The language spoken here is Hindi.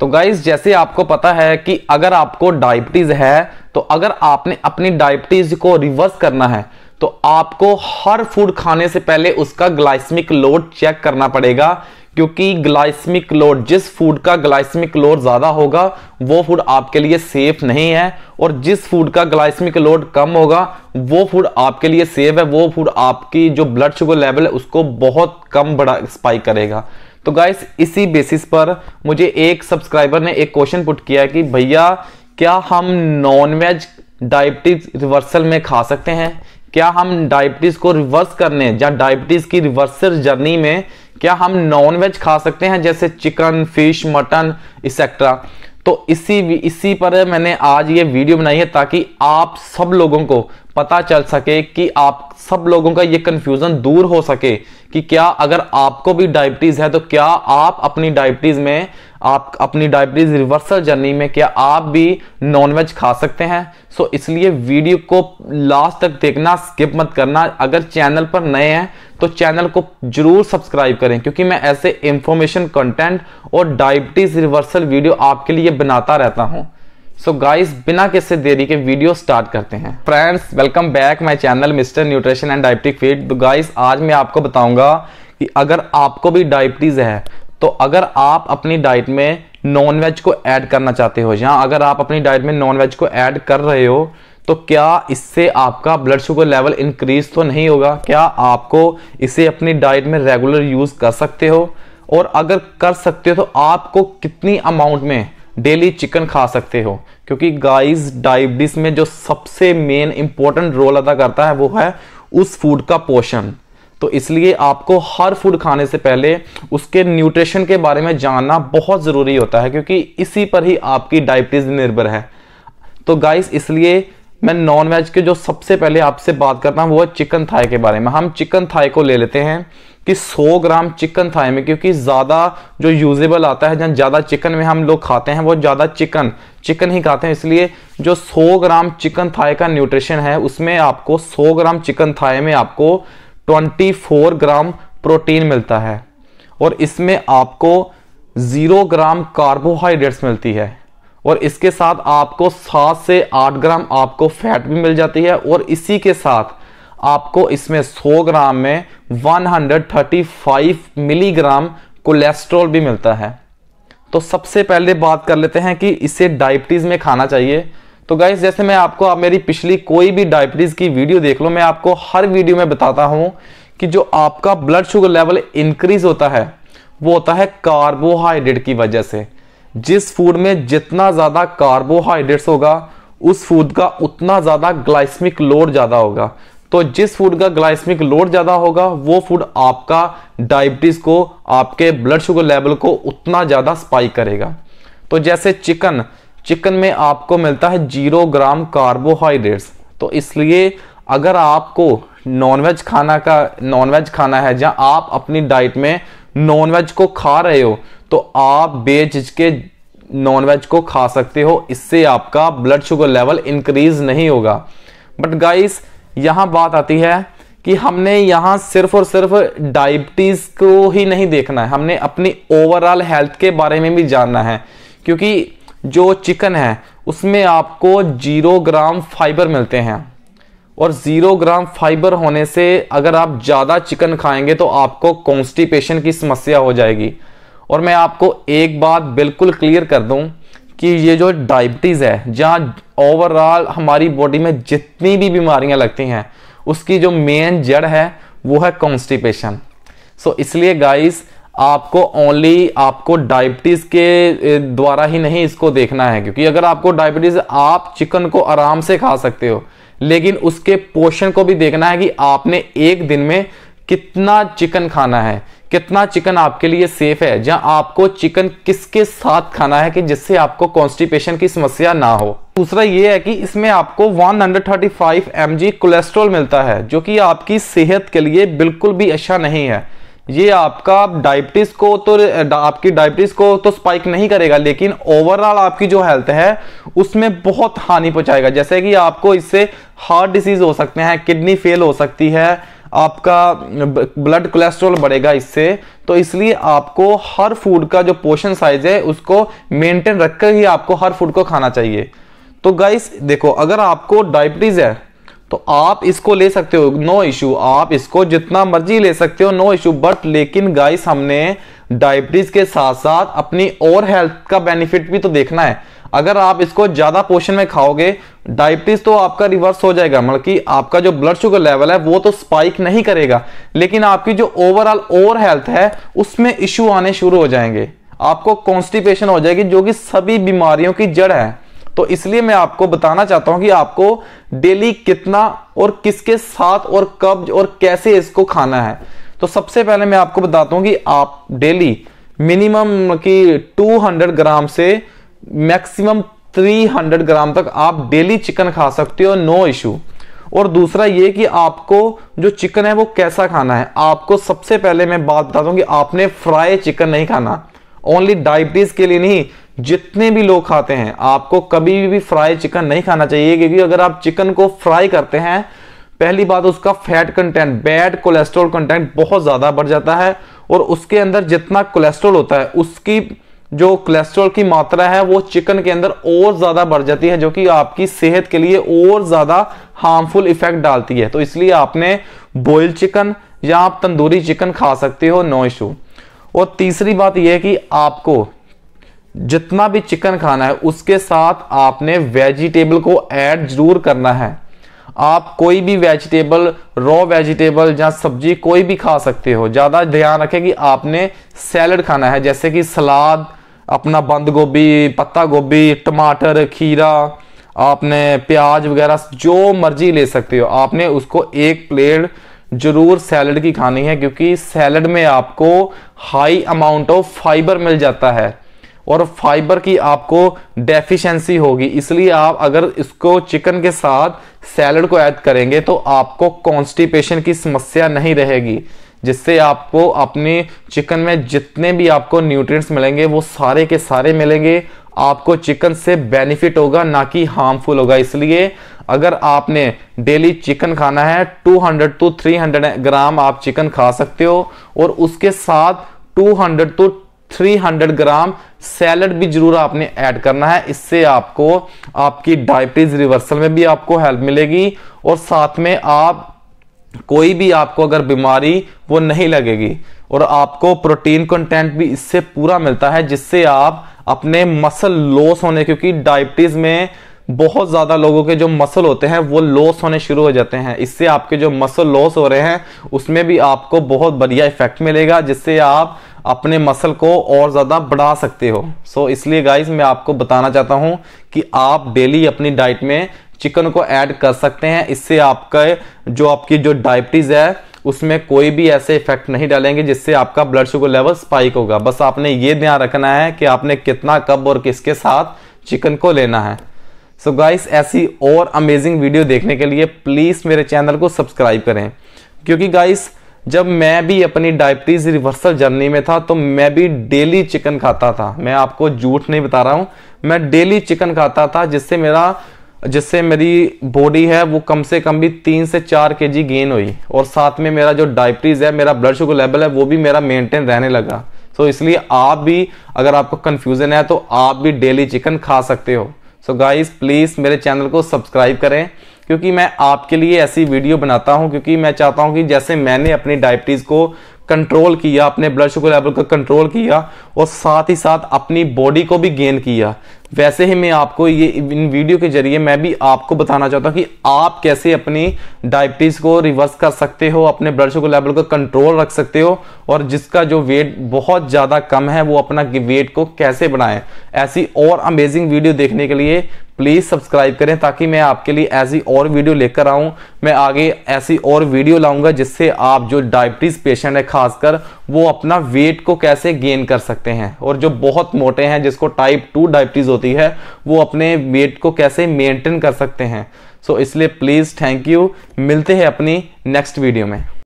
तो गाइज जैसे आपको पता है कि अगर आपको डायबिटीज है तो अगर आपने अपनी डायबिटीज को रिवर्स करना है तो आपको हर फूड खाने से पहले उसका ग्लाइसमिक लोड चेक करना पड़ेगा क्योंकि ग्लाइसमिक लोड जिस फूड का ग्लाइसमिक लोड ज़्यादा होगा वो फूड आपके लिए सेफ नहीं है और जिस फूड का ग्लाइसमिक लोड कम होगा वो फूड आपके लिए सेफ है वो फूड आपकी जो ब्लड शुगर लेवल है उसको बहुत कम बड़ा स्पाइक करेगा तो गाइस इसी बेसिस पर मुझे एक सब्सक्राइबर ने एक क्वेश्चन पुट किया है कि भैया क्या हम नॉनवेज डायबिटीज रिवर्सल में खा सकते हैं क्या हम डायबिटीज़ को रिवर्स करने या डायबिटीज़ की रिवर्सल जर्नी में क्या हम नॉन वेज खा सकते हैं जैसे चिकन फिश मटन एक्सेट्रा तो इसी इसी पर मैंने आज ये वीडियो बनाई है ताकि आप सब लोगों को पता चल सके कि आप सब लोगों का ये कन्फ्यूज़न दूर हो सके कि क्या अगर आपको भी डायबिटीज़ है तो क्या आप अपनी डायबिटीज़ में आप अपनी डायबिटीज़ रिवर्सल जर्नी में क्या आप भी नॉनवेज खा सकते हैं सो इसलिए वीडियो को लास्ट तक देखना स्किप मत करना अगर चैनल पर नए हैं तो चैनल को ज़रूर सब्सक्राइब करें क्योंकि मैं ऐसे इंफॉर्मेशन कंटेंट और डायबिटीज़ रिवर्सल वीडियो आपके लिए बनाता रहता हूँ सो so गाइस बिना किसी देरी के वीडियो स्टार्ट करते हैं friends welcome back my channel mister nutrition and diabetic feed तो गाइस आज मैं आपको बताऊंगा कि अगर आपको भी डायबिटीज़ है तो अगर आप अपनी डाइट में नॉन वेज को ऐड करना चाहते हो या अगर आप अपनी डाइट में नॉन वेज को ऐड कर रहे हो तो क्या इससे आपका ब्लड शुगर लेवल इंक्रीज तो नहीं होगा क्या आपको इसे अपनी डाइट में रेगुलर यूज़ कर सकते हो और अगर कर सकते हो तो आपको कितनी अमाउंट में डेली चिकन खा सकते हो क्योंकि गाइस डायबिटीज में जो सबसे मेन इंपॉर्टेंट रोल अदा करता है वो है उस फूड का पोषण तो इसलिए आपको हर फूड खाने से पहले उसके न्यूट्रिशन के बारे में जानना बहुत ज़रूरी होता है क्योंकि इसी पर ही आपकी डायबिटीज़ निर्भर है तो गाइस इसलिए मैं नॉन वेज के जो सबसे पहले आपसे बात करता हूँ वो है चिकन थाई के बारे में हम चिकन थाई को ले लेते हैं कि 100 ग्राम चिकन थाई में क्योंकि ज़्यादा जो यूजेबल आता है जहाँ ज़्यादा चिकन में हम लोग खाते हैं वो ज़्यादा चिकन चिकन ही खाते हैं इसलिए जो 100 ग्राम चिकन थाए का न्यूट्रिशन है उसमें आपको 100 ग्राम चिकन थाए में आपको 24 ग्राम प्रोटीन मिलता है और इसमें आपको ज़ीरो ग्राम कार्बोहाइड्रेट्स मिलती है और इसके साथ आपको सात से आठ ग्राम आपको फैट भी मिल जाती है और इसी के साथ आपको इसमें 100 ग्राम में 135 मिलीग्राम कोलेस्ट्रॉल भी मिलता है तो सबसे पहले बात कर लेते हैं कि इसे डायबिटीज़ में खाना चाहिए तो गाइज जैसे मैं आपको आप मेरी पिछली कोई भी डायबिटीज़ की वीडियो देख लो मैं आपको हर वीडियो में बताता हूँ कि जो आपका ब्लड शुगर लेवल इंक्रीज होता है वो होता है कार्बोहाइड्रेट की वजह से जिस फूड में जितना ज़्यादा कार्बोहाइड्रेट्स होगा उस फूड का उतना ज़्यादा ग्लाइसमिक लोड ज़्यादा होगा तो जिस फूड का ग्लाइसमिक लोड ज्यादा होगा वो फूड आपका डायबिटीज को आपके ब्लड शुगर लेवल को उतना ज्यादा स्पाइक करेगा तो जैसे चिकन चिकन में आपको मिलता है जीरो ग्राम कार्बोहाइड्रेट्स तो इसलिए अगर आपको नॉनवेज खाना का नॉनवेज खाना है जहां आप अपनी डाइट में नॉनवेज को खा रहे हो तो आप बेझिझके नॉनवेज को खा सकते हो इससे आपका ब्लड शुगर लेवल इंक्रीज नहीं होगा बट गाइस यहां बात आती है कि हमने यहाँ सिर्फ और सिर्फ डायबिटीज को ही नहीं देखना है हमने अपनी ओवरऑल हेल्थ के बारे में भी जानना है क्योंकि जो चिकन है उसमें आपको जीरो ग्राम फाइबर मिलते हैं और ज़ीरो ग्राम फाइबर होने से अगर आप ज़्यादा चिकन खाएंगे तो आपको कॉन्स्टिपेशन की समस्या हो जाएगी और मैं आपको एक बात बिल्कुल क्लियर कर दूं कि ये जो डायबिटीज़ है जहाँ ओवरऑल हमारी बॉडी में जितनी भी बीमारियाँ लगती हैं उसकी जो मेन जड़ है वो है कॉन्स्टिपेशन सो so, इसलिए गाइस आपको ओनली आपको डायबिटीज़ के द्वारा ही नहीं इसको देखना है क्योंकि अगर आपको डायबिटीज़ आप चिकन को आराम से खा सकते हो लेकिन उसके पोषण को भी देखना है कि आपने एक दिन में कितना चिकन खाना है कितना चिकन आपके लिए सेफ है जहां आपको चिकन किसके साथ खाना है कि जिससे आपको कॉन्स्टिपेशन की समस्या ना हो दूसरा ये है कि इसमें आपको 135 हंड्रेड कोलेस्ट्रॉल मिलता है जो कि आपकी सेहत के लिए बिल्कुल भी अच्छा नहीं है ये आपका डायबिटीज को तो आपकी डायबिटीज को तो स्पाइक नहीं करेगा लेकिन ओवरऑल आपकी जो हेल्थ है उसमें बहुत हानि पहुंचाएगा जैसे कि आपको इससे हार्ट डिसीज हो सकते हैं किडनी फेल हो सकती है आपका ब्लड कोलेस्ट्रॉल बढ़ेगा इससे तो इसलिए आपको हर फूड का जो पोर्शन साइज है उसको मेंटेन रखकर ही आपको हर फूड को खाना चाहिए तो गाइस देखो अगर आपको डायबिटीज़ है तो आप इसको ले सकते हो नो इशू आप इसको जितना मर्जी ले सकते हो नो इशू बट लेकिन गाइस हमने डायबिटीज़ के साथ साथ अपनी और हेल्थ का बेनिफिट भी तो देखना है अगर आप इसको ज़्यादा पोर्शन में खाओगे डायबिटीज तो आपका रिवर्स हो जाएगा मतलब कि आपका जो ब्लड शुगर लेवल है वो तो स्पाइक नहीं करेगा लेकिन आपकी जो ओवरऑल ओवर हेल्थ है उसमें इश्यू आने शुरू हो जाएंगे आपको कॉन्स्टिपेशन हो जाएगी जो कि सभी बीमारियों की जड़ है तो इसलिए मैं आपको बताना चाहता हूं कि आपको डेली कितना और किसके साथ और कब और कैसे इसको खाना है तो सबसे पहले मैं आपको बताता हूं कि आप डेली मिनिमम की 200 ग्राम से मैक्सिमम 300 ग्राम तक आप डेली चिकन खा सकते हो नो इशू और दूसरा ये कि आपको जो चिकन है वो कैसा खाना है आपको सबसे पहले मैं बात बताता दूं कि आपने फ्राई चिकन नहीं खाना ओनली डायबिटीज के लिए नहीं जितने भी लोग खाते हैं आपको कभी भी फ्राई चिकन नहीं खाना चाहिए क्योंकि अगर आप चिकन को फ्राई करते हैं पहली बात उसका fat content bad cholesterol content बहुत ज़्यादा बढ़ जाता है और उसके अंदर जितना कोलेस्ट्रॉल होता है उसकी जो कोलेस्ट्रॉल की मात्रा है वो चिकन के अंदर और ज्यादा बढ़ जाती है जो कि आपकी सेहत के लिए और ज्यादा हार्मफुल इफेक्ट डालती है तो इसलिए आपने बॉयल चिकन या आप तंदूरी चिकन खा सकते हो नो इशू और तीसरी बात यह है कि आपको जितना भी चिकन खाना है उसके साथ आपने वेजिटेबल को ऐड जरूर करना है आप कोई भी वेजिटेबल रॉ वेजिटेबल या सब्जी कोई भी खा सकते हो ज़्यादा ध्यान रखें कि आपने सैलड खाना है जैसे कि सलाद अपना बंद गोभी पत्ता गोभी टमाटर खीरा आपने प्याज वगैरह जो मर्जी ले सकते हो आपने उसको एक प्लेट जरूर सैलड की खानी है क्योंकि सैलड में आपको हाई अमाउंट ऑफ फाइबर मिल जाता है और फाइबर की आपको डेफिशिएंसी होगी इसलिए आप अगर इसको चिकन के साथ सैलड को ऐड करेंगे तो आपको कॉन्स्टिपेशन की समस्या नहीं रहेगी जिससे आपको अपने चिकन में जितने भी आपको न्यूट्रिएंट्स मिलेंगे वो सारे के सारे मिलेंगे आपको चिकन से बेनिफिट होगा ना कि हार्मफुल होगा इसलिए अगर आपने डेली चिकन खाना है 200 टू 300 ग्राम आप चिकन खा सकते हो और उसके साथ 200 टू 300 ग्राम सैलड भी जरूर आपने ऐड करना है इससे आपको आपकी डायबिटीज रिवर्सल में भी आपको हेल्प मिलेगी और साथ में आप कोई भी आपको अगर बीमारी वो नहीं लगेगी और आपको प्रोटीन कंटेंट भी इससे पूरा मिलता है जिससे आप अपने मसल लॉस होने क्योंकि डायबिटीज में बहुत ज़्यादा लोगों के जो मसल होते हैं वो लॉस होने शुरू हो जाते हैं इससे आपके जो मसल लॉस हो रहे हैं उसमें भी आपको बहुत बढ़िया इफेक्ट मिलेगा जिससे आप अपने मसल को और ज़्यादा बढ़ा सकते हो सो so, इसलिए गाइज मैं आपको बताना चाहता हूं कि आप डेली अपनी डाइट में चिकन को ऐड कर सकते हैं इससे आपका जो आपकी जो डायबिटीज़ है उसमें कोई भी ऐसे इफेक्ट नहीं डालेंगे जिससे आपका ब्लड शुगर लेवल स्पाइक होगा बस आपने ये ध्यान रखना है कि आपने कितना कब और किसके साथ चिकन को लेना है सो so गाइस ऐसी और अमेजिंग वीडियो देखने के लिए प्लीज़ मेरे चैनल को सब्सक्राइब करें क्योंकि गाइस जब मैं भी अपनी डायबिटीज़ रिवर्सल जर्नी में था तो मैं भी डेली चिकन खाता था मैं आपको झूठ नहीं बता रहा हूँ मैं डेली चिकन खाता था जिससे मेरा जिससे मेरी बॉडी है वो कम से कम भी तीन से चार के जी गेन हुई और साथ में मेरा जो डायबिटीज़ है मेरा ब्लड शुगर लेवल है वो भी मेरा मेंटेन रहने लगा सो so, इसलिए आप भी अगर आपको कन्फ्यूज़न है तो आप भी डेली चिकन खा सकते हो सो गाइस प्लीज़ मेरे चैनल को सब्सक्राइब करें क्योंकि मैं आपके लिए ऐसी वीडियो बनाता हूं क्योंकि मैं चाहता हूं कि जैसे मैंने अपनी डायबिटीज़ को कंट्रोल किया अपने ब्लड शुगर लेवल को कंट्रोल किया और साथ ही साथ अपनी बॉडी को भी गेन किया वैसे ही मैं आपको ये इन वीडियो के जरिए मैं भी आपको बताना चाहता हूँ कि आप कैसे अपनी डायबिटीज़ को रिवर्स कर सकते हो अपने ब्लड शुगर लेवल को कंट्रोल रख सकते हो और जिसका जो वेट बहुत ज़्यादा कम है वो अपना वेट को कैसे बनाए ऐसी और अमेजिंग वीडियो देखने के लिए प्लीज़ सब्सक्राइब करें ताकि मैं आपके लिए ऐसी और वीडियो लेकर आऊं मैं आगे ऐसी और वीडियो लाऊंगा जिससे आप जो डायबिटीज़ पेशेंट है खासकर वो अपना वेट को कैसे गेन कर सकते हैं और जो बहुत मोटे हैं जिसको टाइप टू डायबिटीज़ होती है वो अपने वेट को कैसे मेंटेन कर सकते हैं सो so, इसलिए प्लीज़ थैंक यू मिलते हैं अपनी नेक्स्ट वीडियो में